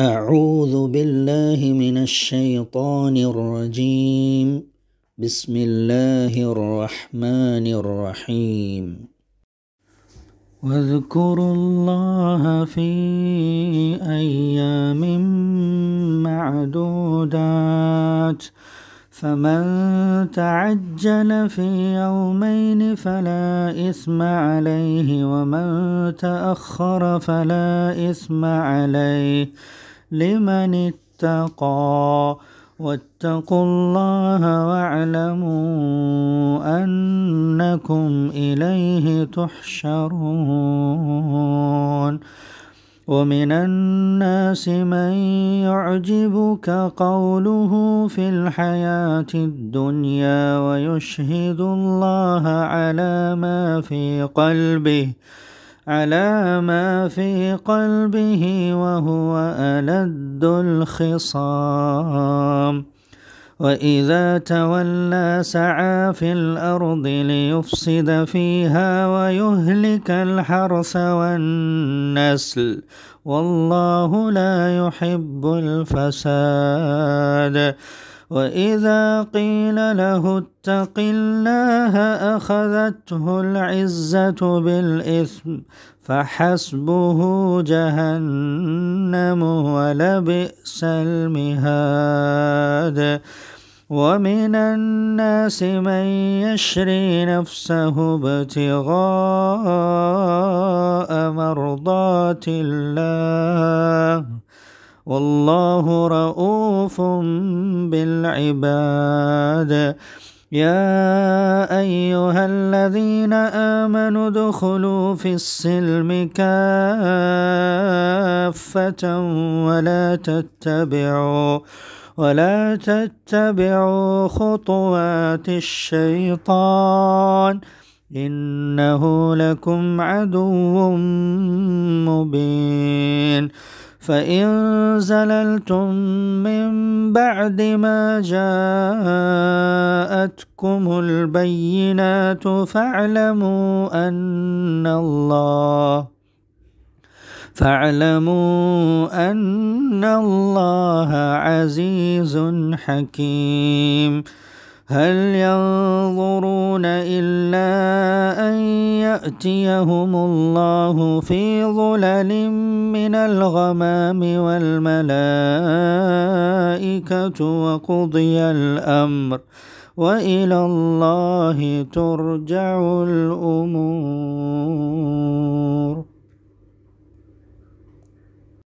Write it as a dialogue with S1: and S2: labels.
S1: أعوذ بالله من الشيطان الرجيم بسم الله الرحمن الرحيم واذكروا الله في أيام معدودات فمن تعجل في يومين فلا إثم عليه ومن تأخر فلا إثم عليه لمن اتقى واتقوا الله واعلموا انكم اليه تحشرون ومن الناس من يعجبك قوله في الحياه الدنيا ويشهد الله على ما في قلبه على ما في قلبه وهو ألد الخصام وإذا تولى سعى في الأرض ليفسد فيها ويهلك الحرث والنسل والله لا يحب الفساد وإذا قيل له اتق الله أخذته العزة بالإثم فحسبه جهنم ولبئس المهاد ومن الناس من يشري نفسه ابتغاء مرضات الله والله رؤوف بالعباد يا أيها الذين آمنوا ادخلوا في السلم كافة ولا تتبعوا ولا تتبعوا خطوات الشيطان إنه لكم عدو مبين فإن زللتم من بعد ما جاءتكم البينات فاعلموا أن الله فاعلموا أن الله عزيز حكيم هل ينظرون يأتيهم الله في ظلل من الغمام والملائكة وقضي الأمر وإلى الله ترجع الأمور